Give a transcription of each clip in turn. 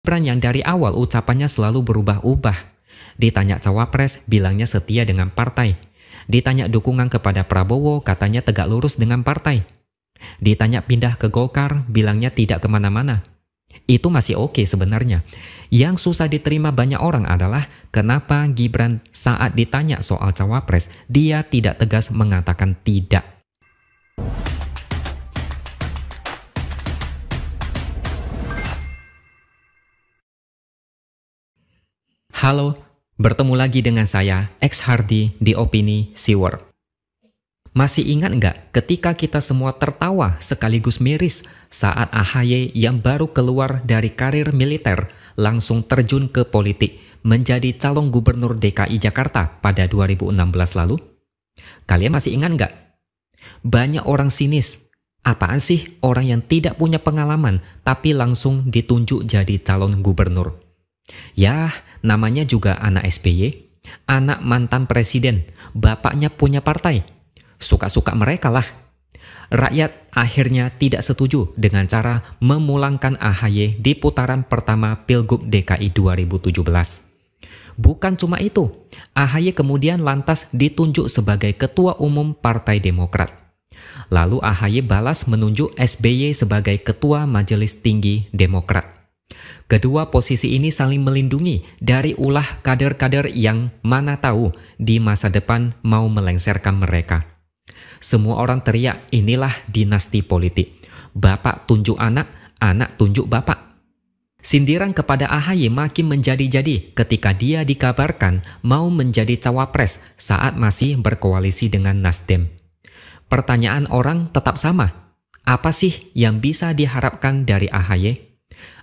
Gibran yang dari awal ucapannya selalu berubah-ubah. Ditanya cawapres, bilangnya setia dengan partai. Ditanya dukungan kepada Prabowo, katanya tegak lurus dengan partai. Ditanya pindah ke Golkar, bilangnya tidak kemana-mana. Itu masih oke okay sebenarnya. Yang susah diterima banyak orang adalah kenapa Gibran saat ditanya soal cawapres, dia tidak tegas mengatakan tidak. Halo, bertemu lagi dengan saya, X Hardy di Opini Siwer. Masih ingat nggak ketika kita semua tertawa sekaligus miris saat AHY yang baru keluar dari karir militer langsung terjun ke politik menjadi calon gubernur DKI Jakarta pada 2016 lalu? Kalian masih ingat nggak? Banyak orang sinis Apaan sih orang yang tidak punya pengalaman tapi langsung ditunjuk jadi calon gubernur? Ya, namanya juga anak SBY, anak mantan presiden, bapaknya punya partai. Suka-suka mereka lah. Rakyat akhirnya tidak setuju dengan cara memulangkan AHY di putaran pertama Pilgub DKI 2017. Bukan cuma itu, AHY kemudian lantas ditunjuk sebagai Ketua Umum Partai Demokrat. Lalu AHY balas menunjuk SBY sebagai Ketua Majelis Tinggi Demokrat. Kedua posisi ini saling melindungi dari ulah kader-kader yang mana tahu di masa depan mau melengsarkan mereka. Semua orang teriak, inilah dinasti politik. Bapak tunjuk anak, anak tunjuk bapak. Sindiran kepada AHY makin menjadi-jadi ketika dia dikabarkan mau menjadi cawapres saat masih berkoalisi dengan Nasdem. Pertanyaan orang tetap sama. Apa sih yang bisa diharapkan dari AHY?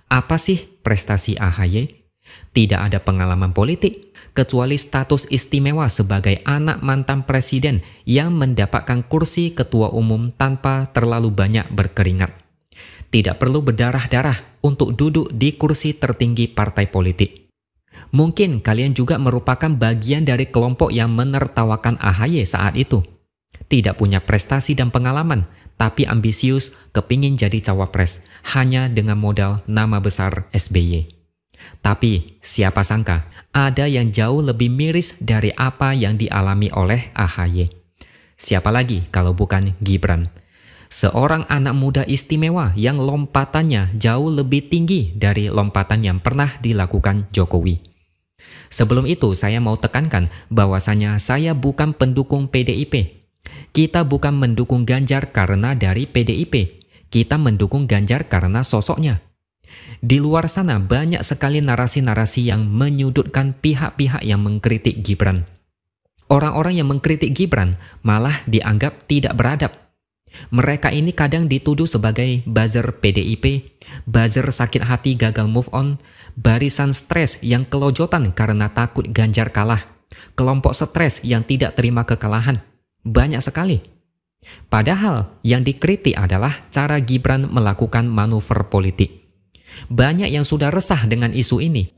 Apa sih prestasi AHY? Tidak ada pengalaman politik, kecuali status istimewa sebagai anak mantan presiden yang mendapatkan kursi ketua umum tanpa terlalu banyak berkeringat. Tidak perlu berdarah-darah untuk duduk di kursi tertinggi partai politik. Mungkin kalian juga merupakan bagian dari kelompok yang menertawakan AHY saat itu tidak punya prestasi dan pengalaman, tapi ambisius kepingin jadi cawapres hanya dengan modal nama besar SBY. Tapi siapa sangka ada yang jauh lebih miris dari apa yang dialami oleh AHY. Siapa lagi kalau bukan Gibran? Seorang anak muda istimewa yang lompatannya jauh lebih tinggi dari lompatan yang pernah dilakukan Jokowi. Sebelum itu saya mau tekankan bahwasanya saya bukan pendukung PDIP kita bukan mendukung Ganjar karena dari PDIP. Kita mendukung Ganjar karena sosoknya. Di luar sana banyak sekali narasi-narasi yang menyudutkan pihak-pihak yang mengkritik Gibran. Orang-orang yang mengkritik Gibran malah dianggap tidak beradab mereka ini kadang dituduh sebagai buzzer PDIP, buzzer sakit hati gagal move on, barisan stres yang kelojotan karena takut ganjar kalah, kelompok stres yang tidak terima kekalahan. Banyak sekali. Padahal yang dikritik adalah cara Gibran melakukan manuver politik. Banyak yang sudah resah dengan isu ini.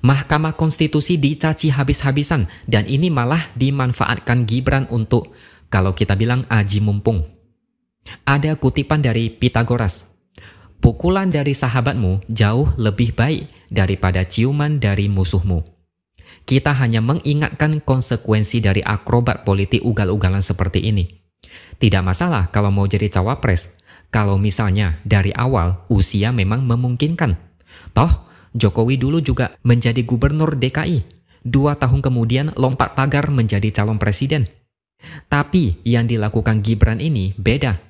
Mahkamah Konstitusi dicaci habis-habisan dan ini malah dimanfaatkan Gibran untuk kalau kita bilang aji mumpung. Ada kutipan dari Pitagoras. Pukulan dari sahabatmu jauh lebih baik daripada ciuman dari musuhmu. Kita hanya mengingatkan konsekuensi dari akrobat politik ugal-ugalan seperti ini. Tidak masalah kalau mau jadi cawapres, kalau misalnya dari awal usia memang memungkinkan. Toh, Jokowi dulu juga menjadi gubernur DKI. Dua tahun kemudian lompat pagar menjadi calon presiden. Tapi yang dilakukan Gibran ini beda.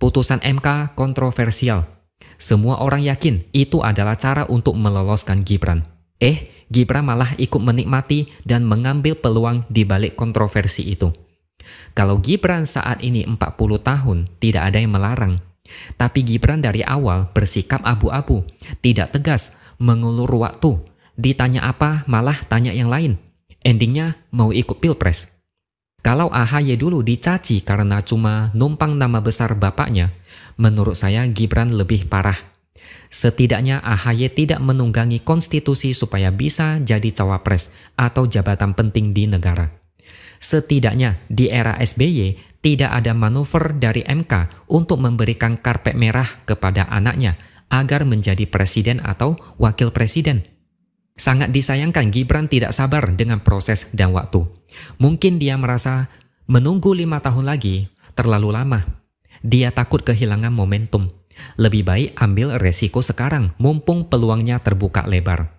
Putusan MK kontroversial. Semua orang yakin itu adalah cara untuk meloloskan Gibran. Eh, Gibran malah ikut menikmati dan mengambil peluang di balik kontroversi itu. Kalau Gibran saat ini 40 tahun, tidak ada yang melarang. Tapi Gibran dari awal bersikap abu-abu, tidak tegas, mengulur waktu, ditanya apa malah tanya yang lain. Endingnya mau ikut pilpres. Kalau AHY dulu dicaci karena cuma numpang nama besar bapaknya, menurut saya Gibran lebih parah Setidaknya AHY tidak menunggangi konstitusi supaya bisa jadi cawapres atau jabatan penting di negara. Setidaknya di era SBY tidak ada manuver dari MK untuk memberikan karpet merah kepada anaknya agar menjadi presiden atau wakil presiden. Sangat disayangkan Gibran tidak sabar dengan proses dan waktu. Mungkin dia merasa menunggu lima tahun lagi terlalu lama. Dia takut kehilangan momentum. Lebih baik ambil resiko sekarang mumpung peluangnya terbuka lebar.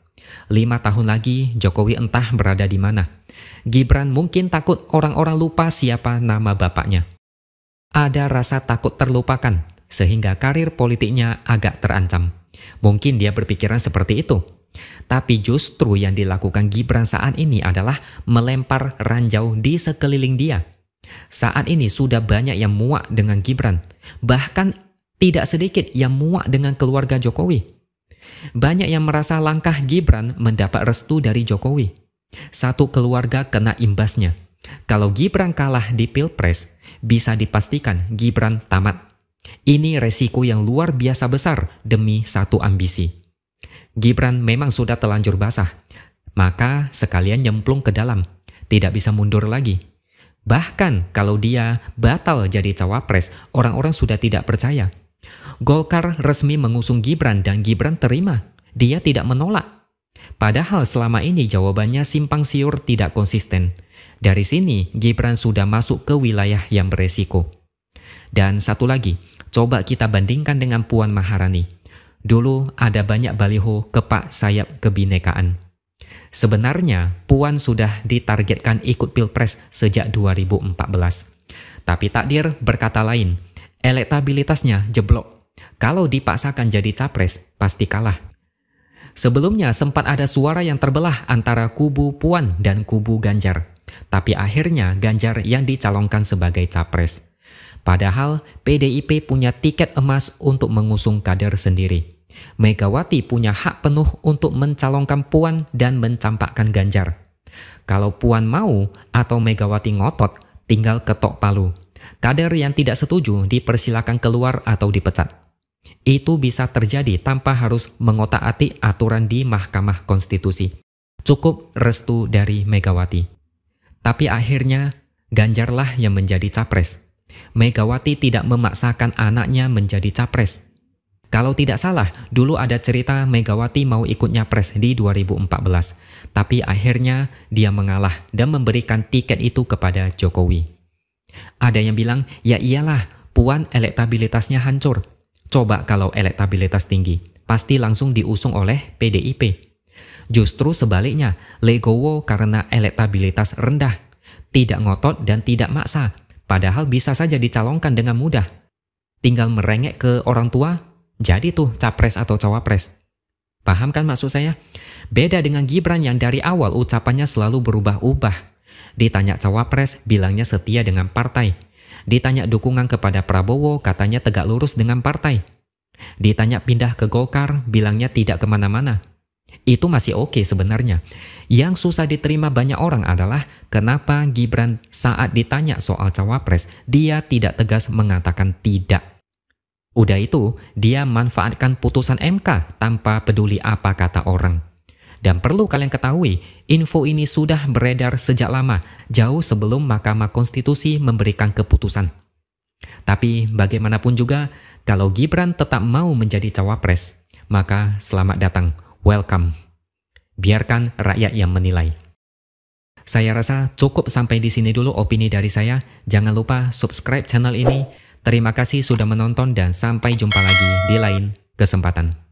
Lima tahun lagi Jokowi entah berada di mana. Gibran mungkin takut orang-orang lupa siapa nama bapaknya. Ada rasa takut terlupakan sehingga karir politiknya agak terancam. Mungkin dia berpikiran seperti itu. Tapi justru yang dilakukan Gibran saat ini adalah melempar ranjau di sekeliling dia. Saat ini sudah banyak yang muak dengan Gibran. Bahkan tidak sedikit yang muak dengan keluarga Jokowi. Banyak yang merasa langkah Gibran mendapat restu dari Jokowi. Satu keluarga kena imbasnya. Kalau Gibran kalah di Pilpres, bisa dipastikan Gibran tamat. Ini resiko yang luar biasa besar demi satu ambisi. Gibran memang sudah telanjur basah, maka sekalian nyemplung ke dalam, tidak bisa mundur lagi. Bahkan kalau dia batal jadi cawapres, orang-orang sudah tidak percaya Golkar resmi mengusung Gibran dan Gibran terima. Dia tidak menolak. Padahal selama ini jawabannya simpang siur tidak konsisten. Dari sini Gibran sudah masuk ke wilayah yang beresiko. Dan satu lagi, coba kita bandingkan dengan Puan Maharani. Dulu ada banyak baliho kepak sayap kebinekaan. Sebenarnya Puan sudah ditargetkan ikut Pilpres sejak 2014. Tapi takdir berkata lain, elektabilitasnya jeblok. Kalau dipaksakan jadi capres, pasti kalah. Sebelumnya sempat ada suara yang terbelah antara kubu Puan dan kubu Ganjar. Tapi akhirnya Ganjar yang dicalonkan sebagai capres. Padahal PDIP punya tiket emas untuk mengusung kader sendiri. Megawati punya hak penuh untuk mencalonkan Puan dan mencampakkan Ganjar. Kalau Puan mau atau Megawati ngotot, tinggal ketok palu. Kader yang tidak setuju dipersilakan keluar atau dipecat. Itu bisa terjadi tanpa harus mengotak-atik aturan di Mahkamah Konstitusi. Cukup restu dari Megawati. Tapi akhirnya Ganjarlah yang menjadi capres. Megawati tidak memaksakan anaknya menjadi capres. Kalau tidak salah, dulu ada cerita Megawati mau ikut nyapres di 2014, tapi akhirnya dia mengalah dan memberikan tiket itu kepada Jokowi. Ada yang bilang, ya iyalah, Puan elektabilitasnya hancur. Coba kalau elektabilitas tinggi, pasti langsung diusung oleh PDIP. Justru sebaliknya, Legowo karena elektabilitas rendah, tidak ngotot dan tidak maksa, padahal bisa saja dicalonkan dengan mudah. Tinggal merengek ke orang tua, jadi tuh capres atau cawapres. Paham kan maksud saya? Beda dengan Gibran yang dari awal ucapannya selalu berubah-ubah. Ditanya cawapres, bilangnya setia dengan partai. Ditanya dukungan kepada Prabowo, katanya tegak lurus dengan partai. Ditanya pindah ke Golkar, bilangnya tidak kemana-mana. Itu masih oke okay sebenarnya. Yang susah diterima banyak orang adalah kenapa Gibran saat ditanya soal cawapres, dia tidak tegas mengatakan tidak. Udah itu, dia manfaatkan putusan MK tanpa peduli apa kata orang. Dan perlu kalian ketahui, info ini sudah beredar sejak lama, jauh sebelum Mahkamah Konstitusi memberikan keputusan. Tapi bagaimanapun juga, kalau Gibran tetap mau menjadi cawapres, maka selamat datang, welcome. Biarkan rakyat yang menilai. Saya rasa cukup sampai di sini dulu opini dari saya. Jangan lupa subscribe channel ini. Terima kasih sudah menonton dan sampai jumpa lagi di lain kesempatan.